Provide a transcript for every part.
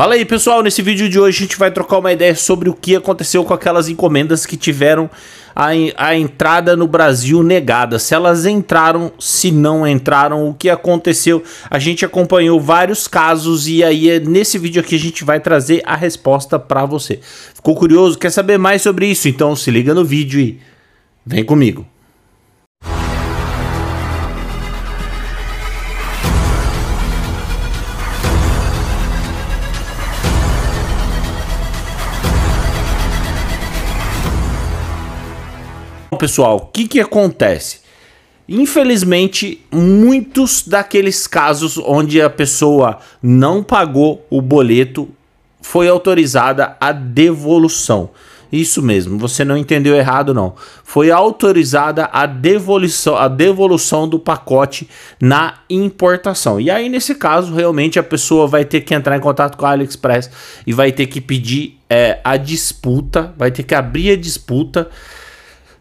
Fala aí pessoal, nesse vídeo de hoje a gente vai trocar uma ideia sobre o que aconteceu com aquelas encomendas que tiveram a, a entrada no Brasil negada. Se elas entraram, se não entraram, o que aconteceu. A gente acompanhou vários casos e aí é, nesse vídeo aqui a gente vai trazer a resposta para você. Ficou curioso? Quer saber mais sobre isso? Então se liga no vídeo e vem comigo. pessoal, o que, que acontece? Infelizmente, muitos daqueles casos onde a pessoa não pagou o boleto foi autorizada a devolução. Isso mesmo, você não entendeu errado não. Foi autorizada a devolução, a devolução do pacote na importação. E aí nesse caso realmente a pessoa vai ter que entrar em contato com a AliExpress e vai ter que pedir é, a disputa, vai ter que abrir a disputa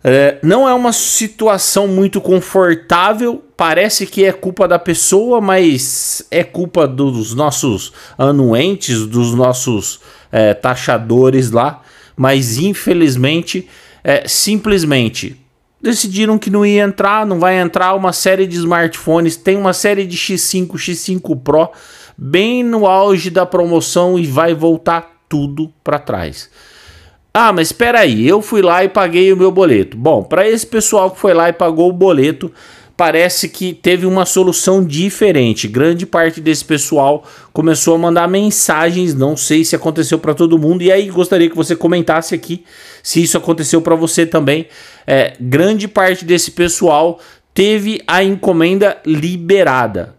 é, não é uma situação muito confortável, parece que é culpa da pessoa, mas é culpa dos nossos anuentes, dos nossos é, taxadores lá. Mas infelizmente, é, simplesmente decidiram que não ia entrar, não vai entrar uma série de smartphones, tem uma série de X5, X5 Pro bem no auge da promoção e vai voltar tudo para trás. Ah, mas espera aí, eu fui lá e paguei o meu boleto. Bom, para esse pessoal que foi lá e pagou o boleto, parece que teve uma solução diferente. Grande parte desse pessoal começou a mandar mensagens, não sei se aconteceu para todo mundo. E aí gostaria que você comentasse aqui se isso aconteceu para você também. É, grande parte desse pessoal teve a encomenda liberada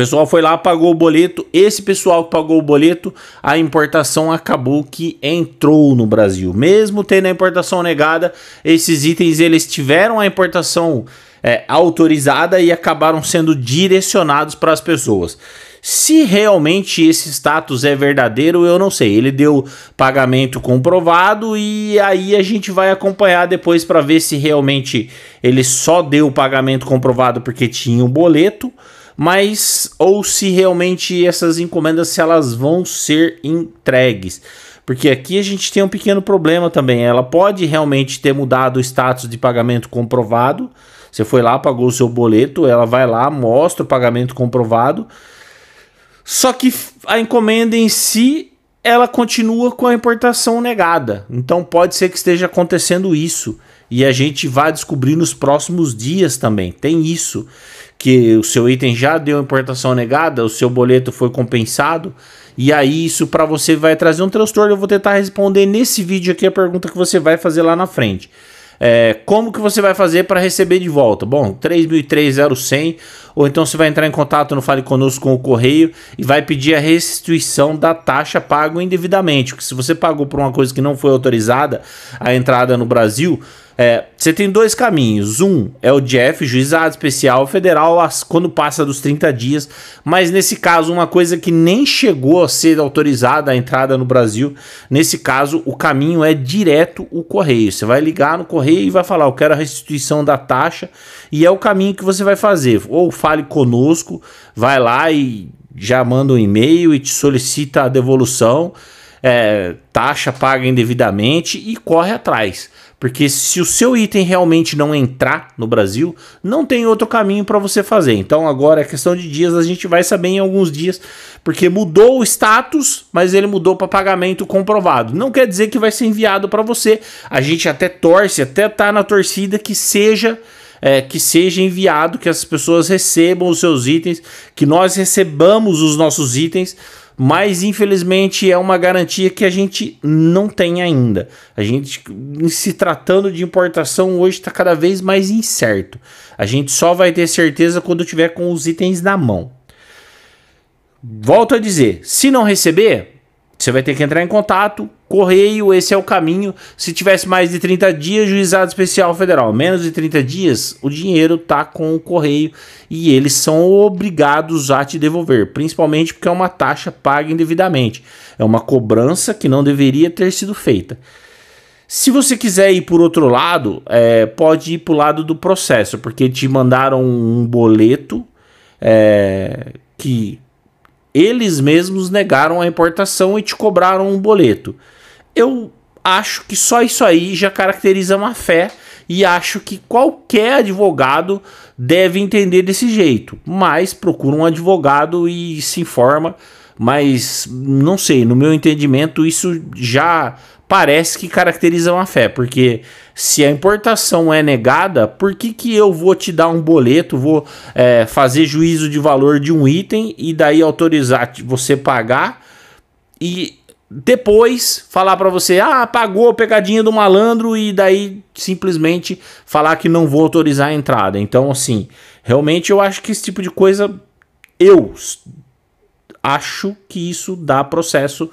pessoal foi lá, pagou o boleto. Esse pessoal que pagou o boleto, a importação acabou que entrou no Brasil. Mesmo tendo a importação negada, esses itens eles tiveram a importação é, autorizada e acabaram sendo direcionados para as pessoas. Se realmente esse status é verdadeiro, eu não sei. Ele deu pagamento comprovado e aí a gente vai acompanhar depois para ver se realmente ele só deu pagamento comprovado porque tinha um boleto mas ou se realmente essas encomendas se elas vão ser entregues. Porque aqui a gente tem um pequeno problema também. Ela pode realmente ter mudado o status de pagamento comprovado. Você foi lá, pagou o seu boleto, ela vai lá, mostra o pagamento comprovado. Só que a encomenda em si, ela continua com a importação negada. Então pode ser que esteja acontecendo isso. E a gente vai descobrir nos próximos dias também. Tem isso que o seu item já deu importação negada, o seu boleto foi compensado, e aí isso para você vai trazer um transtorno. Eu vou tentar responder nesse vídeo aqui a pergunta que você vai fazer lá na frente. É, como que você vai fazer para receber de volta? Bom, 3.300, ou então você vai entrar em contato no Fale Conosco com o correio e vai pedir a restituição da taxa paga indevidamente, porque se você pagou por uma coisa que não foi autorizada, a entrada no Brasil, é, você tem dois caminhos. Um é o Jeff, juizado especial federal, as, quando passa dos 30 dias. Mas nesse caso, uma coisa que nem chegou a ser autorizada a entrada no Brasil. Nesse caso, o caminho é direto o correio. Você vai ligar no correio e vai falar: Eu quero a restituição da taxa. E é o caminho que você vai fazer. Ou fale conosco, vai lá e já manda um e-mail e te solicita a devolução. É, taxa paga indevidamente e corre atrás. Porque se o seu item realmente não entrar no Brasil, não tem outro caminho para você fazer. Então agora é questão de dias, a gente vai saber em alguns dias, porque mudou o status, mas ele mudou para pagamento comprovado. Não quer dizer que vai ser enviado para você. A gente até torce, até tá na torcida que seja é, que seja enviado, que as pessoas recebam os seus itens, que nós recebamos os nossos itens, mas infelizmente é uma garantia que a gente não tem ainda. A gente, se tratando de importação, hoje está cada vez mais incerto. A gente só vai ter certeza quando tiver com os itens na mão. Volto a dizer: se não receber, você vai ter que entrar em contato, Correio, esse é o caminho. Se tivesse mais de 30 dias, juizado especial federal. Menos de 30 dias, o dinheiro tá com o correio e eles são obrigados a te devolver, principalmente porque é uma taxa paga indevidamente. É uma cobrança que não deveria ter sido feita. Se você quiser ir por outro lado, é, pode ir para o lado do processo, porque te mandaram um boleto é, que eles mesmos negaram a importação e te cobraram um boleto eu acho que só isso aí já caracteriza uma fé e acho que qualquer advogado deve entender desse jeito. Mas procura um advogado e se informa. Mas não sei, no meu entendimento, isso já parece que caracteriza uma fé, porque se a importação é negada, por que, que eu vou te dar um boleto, vou é, fazer juízo de valor de um item e daí autorizar você pagar? E depois falar para você, ah, pagou a pegadinha do malandro e daí simplesmente falar que não vou autorizar a entrada. Então, assim, realmente eu acho que esse tipo de coisa eu acho que isso dá processo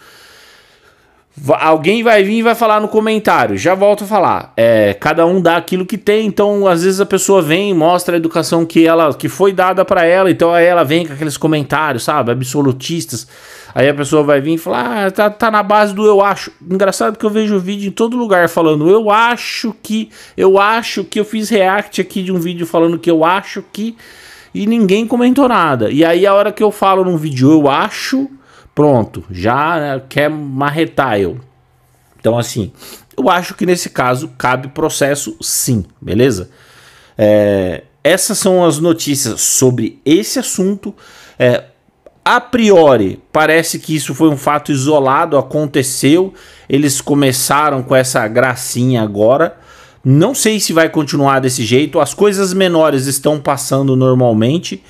Alguém vai vir e vai falar no comentário. Já volto a falar. É, cada um dá aquilo que tem, então às vezes a pessoa vem e mostra a educação que ela que foi dada para ela, então aí ela vem com aqueles comentários, sabe, absolutistas. Aí a pessoa vai vir e falar: ah, tá, tá na base do eu acho. Engraçado que eu vejo vídeo em todo lugar falando: eu acho que, eu acho que eu fiz react aqui de um vídeo falando que eu acho que. E ninguém comentou nada. E aí a hora que eu falo num vídeo, eu acho Pronto, já né, quer marretar eu. Então, assim, eu acho que nesse caso cabe processo sim, beleza? É, essas são as notícias sobre esse assunto. É, a priori, parece que isso foi um fato isolado, aconteceu. Eles começaram com essa gracinha agora. Não sei se vai continuar desse jeito. As coisas menores estão passando normalmente.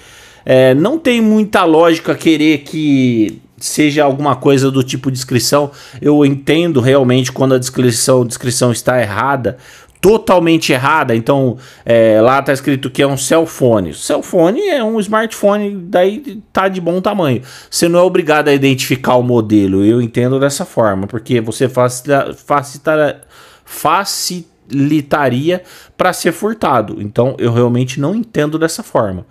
É, não tem muita lógica querer que seja alguma coisa do tipo descrição. Eu entendo realmente quando a descrição, descrição está errada, totalmente errada. Então, é, lá está escrito que é um cell phone. Cell phone é um smartphone, daí tá de bom tamanho. Você não é obrigado a identificar o modelo. Eu entendo dessa forma, porque você facilita, facilita, facilitaria para ser furtado. Então, eu realmente não entendo dessa forma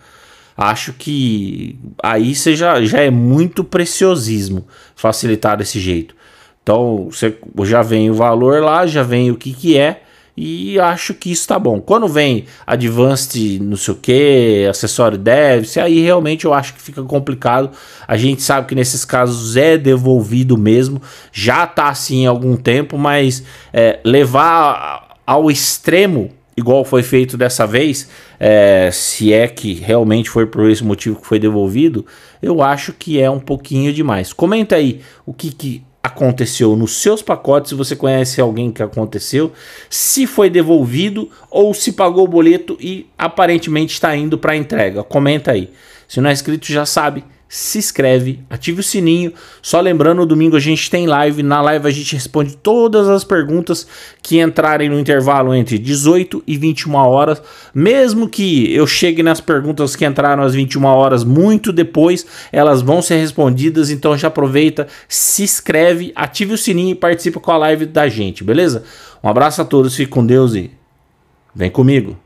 acho que aí você já, já é muito preciosismo facilitar desse jeito. Então você já vem o valor lá, já vem o que, que é e acho que isso tá bom. Quando vem advanced não sei o que, acessório deve se aí realmente eu acho que fica complicado. A gente sabe que nesses casos é devolvido mesmo, já tá assim há algum tempo, mas é, levar ao extremo igual foi feito dessa vez, é, se é que realmente foi por esse motivo que foi devolvido, eu acho que é um pouquinho demais. Comenta aí o que, que aconteceu nos seus pacotes, se você conhece alguém que aconteceu, se foi devolvido ou se pagou o boleto e aparentemente está indo para entrega. Comenta aí. Se não é inscrito, já sabe se inscreve, ative o sininho. Só lembrando, no domingo a gente tem live. Na live a gente responde todas as perguntas que entrarem no intervalo entre 18 e 21 horas. Mesmo que eu chegue nas perguntas que entraram às 21 horas muito depois, elas vão ser respondidas. Então já aproveita, se inscreve, ative o sininho e participe com a live da gente, beleza? Um abraço a todos, fique com Deus e vem comigo.